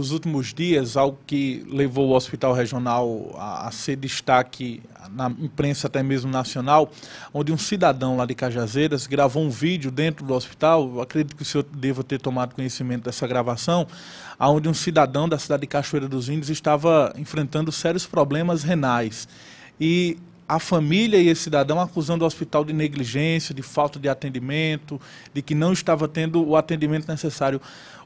Nos últimos dias, algo que levou o Hospital Regional a, a, ser destaque na imprensa até mesmo nacional, onde um cidadão lá de Cajazeiras gravou um vídeo dentro do hospital, Eu acredito que o senhor deva ter tomado conhecimento dessa gravação, onde um cidadão da cidade de Cachoeira dos Índios estava enfrentando sérios problemas renais. E a família e esse cidadão acusando o hospital de negligência, de falta de atendimento, de que não estava tendo o atendimento necessário.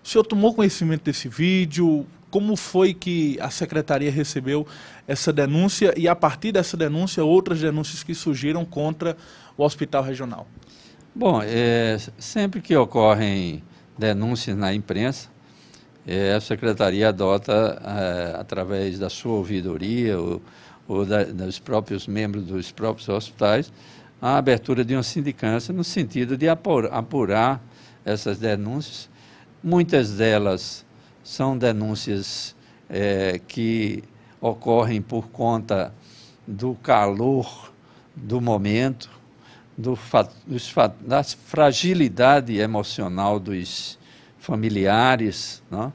O senhor tomou conhecimento desse vídeo? Como foi que a secretaria recebeu essa denúncia e, a partir dessa denúncia, outras denúncias que surgiram contra o hospital regional? Bom, é, sempre que ocorrem denúncias na imprensa, é, a secretaria adota, é, através da sua ouvidoria, o, ou da, dos próprios membros dos próprios hospitais, a abertura de uma sindicância no sentido de apurar essas denúncias. Muitas delas são denúncias é, que ocorrem por conta do calor do momento, do, dos, da fragilidade emocional dos familiares, não? Né?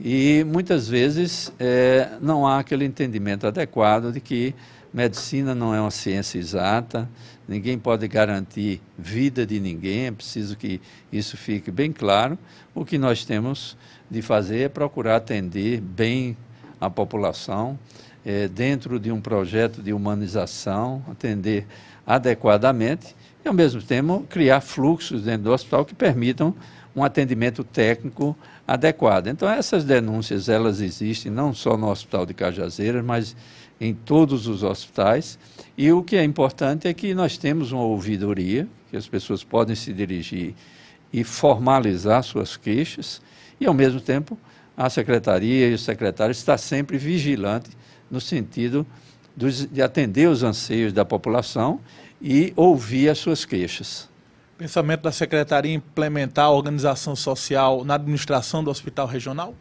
E muitas vezes é, não há aquele entendimento adequado de que medicina não é uma ciência exata, ninguém pode garantir vida de ninguém, é preciso que isso fique bem claro. O que nós temos de fazer é procurar atender bem a população, é, dentro de um projeto de humanização, atender adequadamente e, ao mesmo tempo, criar fluxos dentro do hospital que permitam um atendimento técnico adequado. Então, essas denúncias, elas existem não só no Hospital de Cajazeiras, mas em todos os hospitais. E o que é importante é que nós temos uma ouvidoria, que as pessoas podem se dirigir e formalizar suas queixas, e, ao mesmo tempo, a secretaria e o secretário está sempre vigilante no sentido dos, de atender os anseios da população e ouvir as suas queixas. Pensamento da secretaria implementar a organização social na administração do hospital regional?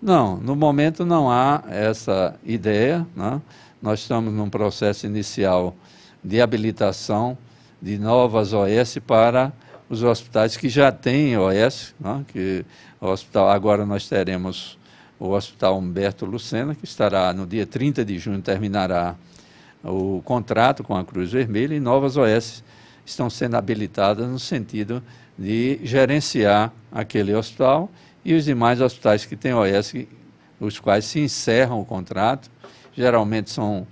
Não, no momento não há essa ideia. Né? Nós estamos num processo inicial de habilitação de novas OS para os hospitais que já têm OS, né? que o hospital agora nós teremos o Hospital Humberto Lucena, que estará no dia 30 de junho, terminará o contrato com a Cruz Vermelha e novas OS estão sendo habilitadas no sentido de gerenciar aquele hospital e os demais hospitais que têm OS, os quais se encerram o contrato, geralmente são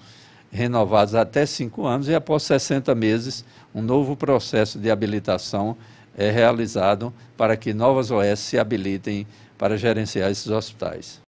renovados até cinco anos e após 60 meses um novo processo de habilitação é realizado para que novas OS se habilitem para gerenciar esses hospitais.